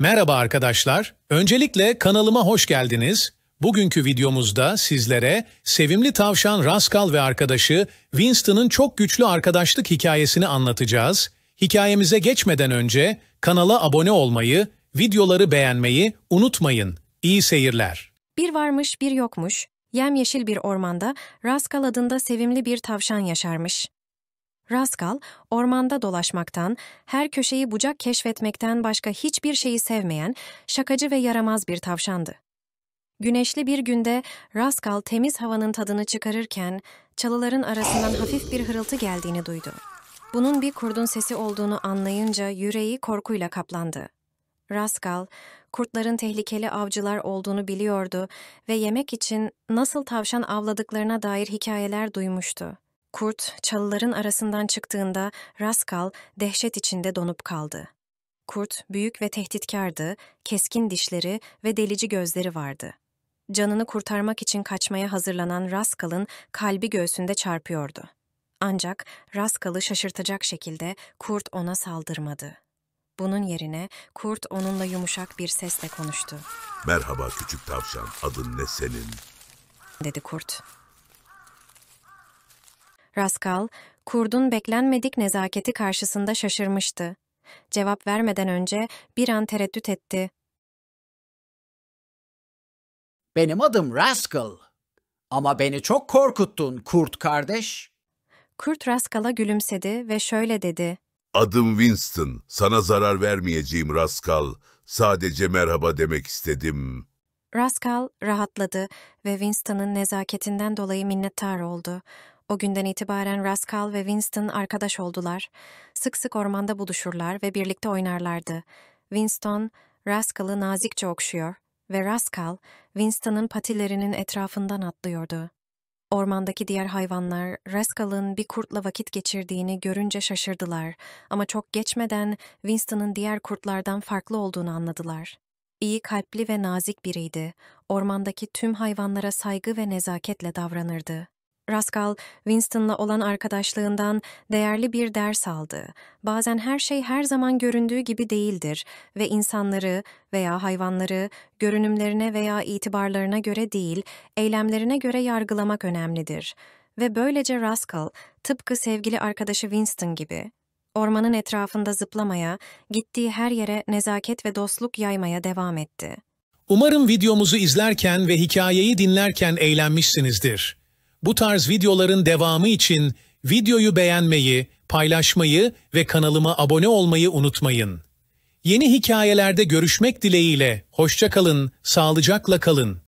Merhaba arkadaşlar. Öncelikle kanalıma hoş geldiniz. Bugünkü videomuzda sizlere sevimli tavşan Rascal ve arkadaşı Winston'ın çok güçlü arkadaşlık hikayesini anlatacağız. Hikayemize geçmeden önce kanala abone olmayı, videoları beğenmeyi unutmayın. İyi seyirler. Bir varmış bir yokmuş. Yemyeşil bir ormanda Rascal adında sevimli bir tavşan yaşarmış. Raskal, ormanda dolaşmaktan, her köşeyi bucak keşfetmekten başka hiçbir şeyi sevmeyen, şakacı ve yaramaz bir tavşandı. Güneşli bir günde Raskal temiz havanın tadını çıkarırken çalıların arasından hafif bir hırıltı geldiğini duydu. Bunun bir kurdun sesi olduğunu anlayınca yüreği korkuyla kaplandı. Raskal, kurtların tehlikeli avcılar olduğunu biliyordu ve yemek için nasıl tavşan avladıklarına dair hikayeler duymuştu. Kurt, çalıların arasından çıktığında Raskal dehşet içinde donup kaldı. Kurt büyük ve tehditkardı, keskin dişleri ve delici gözleri vardı. Canını kurtarmak için kaçmaya hazırlanan Raskal'ın kalbi göğsünde çarpıyordu. Ancak Raskal'ı şaşırtacak şekilde kurt ona saldırmadı. Bunun yerine kurt onunla yumuşak bir sesle konuştu. Merhaba küçük tavşan, adın ne senin? dedi kurt. Raskal, kurdun beklenmedik nezaketi karşısında şaşırmıştı. Cevap vermeden önce bir an tereddüt etti. Benim adım Raskal, Ama beni çok korkuttun kurt kardeş. Kurt Raskal'a gülümsedi ve şöyle dedi. Adım Winston. Sana zarar vermeyeceğim Raskal. Sadece merhaba demek istedim. Raskal rahatladı ve Winston'ın nezaketinden dolayı minnettar oldu. O günden itibaren Rascal ve Winston arkadaş oldular. Sık sık ormanda buluşurlar ve birlikte oynarlardı. Winston, Rascal'ı nazikçe okşuyor ve Rascal, Winston'ın patilerinin etrafından atlıyordu. Ormandaki diğer hayvanlar Rascal'ın bir kurtla vakit geçirdiğini görünce şaşırdılar ama çok geçmeden Winston'ın diğer kurtlardan farklı olduğunu anladılar. İyi kalpli ve nazik biriydi. Ormandaki tüm hayvanlara saygı ve nezaketle davranırdı. Raskal, Winston'la olan arkadaşlığından değerli bir ders aldı. Bazen her şey her zaman göründüğü gibi değildir ve insanları veya hayvanları görünümlerine veya itibarlarına göre değil, eylemlerine göre yargılamak önemlidir. Ve böylece Raskal, tıpkı sevgili arkadaşı Winston gibi, ormanın etrafında zıplamaya, gittiği her yere nezaket ve dostluk yaymaya devam etti. Umarım videomuzu izlerken ve hikayeyi dinlerken eğlenmişsinizdir. Bu tarz videoların devamı için videoyu beğenmeyi, paylaşmayı ve kanalıma abone olmayı unutmayın. Yeni hikayelerde görüşmek dileğiyle, hoşçakalın, sağlıcakla kalın.